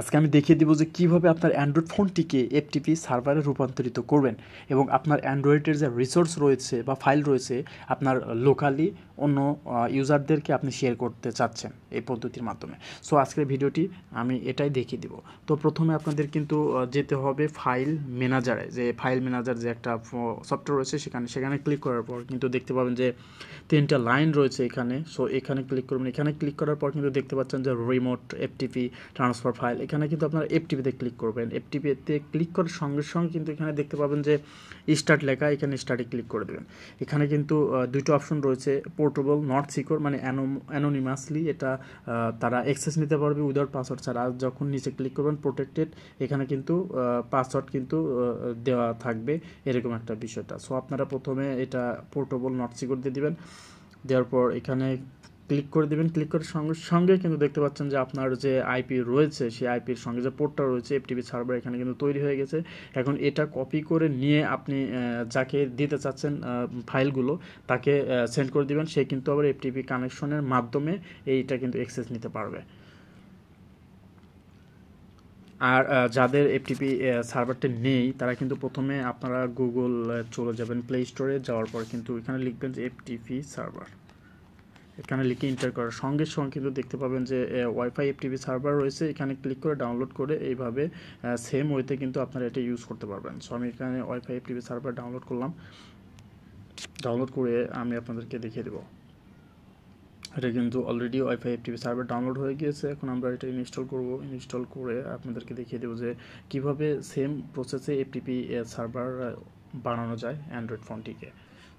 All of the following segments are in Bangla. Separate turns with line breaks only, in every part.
আজকে আমি দেখিয়ে দিব যে কীভাবে আপনার অ্যান্ড্রয়েড ফোনটিকে এফটিপি সার্ভারে রূপান্তরিত করবেন এবং আপনার অ্যান্ড্রয়েডের যে রিসোর্স রয়েছে বা ফাইল রয়েছে আপনার লোকালি অন্য ইউজারদেরকে আপনি শেয়ার করতে চাচ্ছেন এই পদ্ধতির মাধ্যমে সো আজকের ভিডিওটি আমি এটাই দেখিয়ে দিব তো প্রথমে আপনাদের কিন্তু যেতে হবে ফাইল ম্যানেজারে যে ফাইল ম্যানেজার যে একটা সফটওয়্যার রয়েছে সেখানে সেখানে ক্লিক করার পর কিন্তু দেখতে পাবেন যে তিনটা লাইন রয়েছে এখানে সো এখানে ক্লিক করবেন এখানে ক্লিক করার পর কিন্তু দেখতে পাচ্ছেন যে রিমোট এফটিপি ট্রান্সফার ফাইল এখানে কিন্তু আপনারা এফটিপিতে ক্লিক করবেন এফটিপিতে ক্লিক করার সঙ্গে সঙ্গে কিন্তু এখানে দেখতে পাবেন যে স্টার্ট লেখা এখানে স্টার্টে ক্লিক করে দেবেন এখানে কিন্তু দুটো অপশন রয়েছে পোর্টেবল নট সিকিউর মানে অ্যানোনিমাসলি এটা তারা অ্যাক্সেস নিতে পারবে উইদাউট পাসওয়ার্ড ছাড়া আর যখন নিচে ক্লিক করবেন প্রোটেক্টেড এখানে কিন্তু পাসওয়ার্ড কিন্তু দেওয়া থাকবে এরকম একটা বিষয়টা সো আপনারা প্রথমে এটা পোর্টেবল নট সিকিউর দিয়ে দেবেন দেওয়ার পর এখানে ক্লিক করে দেবেন ক্লিক করার সঙ্গে সঙ্গে কিন্তু দেখতে পাচ্ছেন যে আপনার যে আইপি রয়েছে সেই আইপির সঙ্গে যে পোর্টটা রয়েছে এফটিপি সার্ভার এখানে কিন্তু তৈরি হয়ে গেছে এখন এটা কপি করে নিয়ে আপনি যাকে দিতে চাচ্ছেন ফাইলগুলো তাকে সেন্ড করে দিবেন সে কিন্তু আবার এফটিপি কানেকশনের মাধ্যমে এইটা কিন্তু অ্যাক্সেস নিতে পারবে আর যাদের এফটিপি সার্ভারটি নেই তারা কিন্তু প্রথমে আপনারা গুগল চলে যাবেন প্লে স্টোরে যাওয়ার পর কিন্তু এখানে লিখবেন যে এফটিপি সার্ভার এখানে লিখে ইন্টার করার সঙ্গে সঙ্গে কিন্তু দেখতে পাবেন যে ওয়াইফাই এফটিভি সার্ভার রয়েছে এখানে ক্লিক করে ডাউনলোড করে এইভাবে সেম ওয়েতে কিন্তু আপনারা এটা ইউজ করতে পারবেন সো আমি এখানে ওয়াইফাই এফটিভি সার্ভার ডাউনলোড করলাম ডাউনলোড করে আমি আপনাদেরকে দেখিয়ে দেবো এটা কিন্তু already wifi TV server download হয়ে গিয়েছে এখন আমরা এটা ইনস্টল করব ইনস্টল করে আপনাদেরকে দেখিয়ে দেবো যে কিভাবে সেম প্রসেসে এফটিপি সার্ভার বানানো যায় অ্যান্ড্রয়েড ফোনটিকে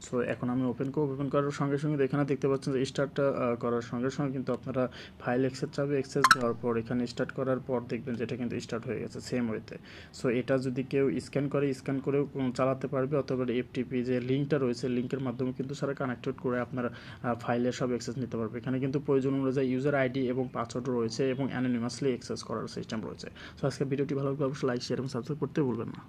সো এখন আমি ওপেন করব ওপেন করার সঙ্গে সঙ্গে এখানে দেখতে পাচ্ছেন যে স্টার্টটা করার সঙ্গে সঙ্গে কিন্তু আপনারা ফাইল এক্সেস চাবে এক্সেস দেওয়ার পর এখানে স্টার্ট করার পর দেখবেন যে এটা কিন্তু স্টার্ট হয়ে গেছে সেম ওয়েতে সো এটা যদি কেউ স্ক্যান করে স্ক্যান করেও চালাতে পারবে অথবা এফটিপি যে লিঙ্কটা রয়েছে লিঙ্কের মাধ্যমে কিন্তু সারা কানেক্টেড করে আপনার ফাইলের সব অ্যাক্সেস নিতে পারবে এখানে কিন্তু প্রয়োজন অনুযায়ী ইউজার আইডি এবং পাসওয়ার্ড রয়েছে এবং অ্যানোনিমাসলি অ্যাক্সেস করার সিস্টেম রয়েছে সো আজকে ভিডিওটি ভালো লাগলে অবশ্যই লাইক শেয়ার এবং সাবস্ক্রাইব করতে ভুলবেন না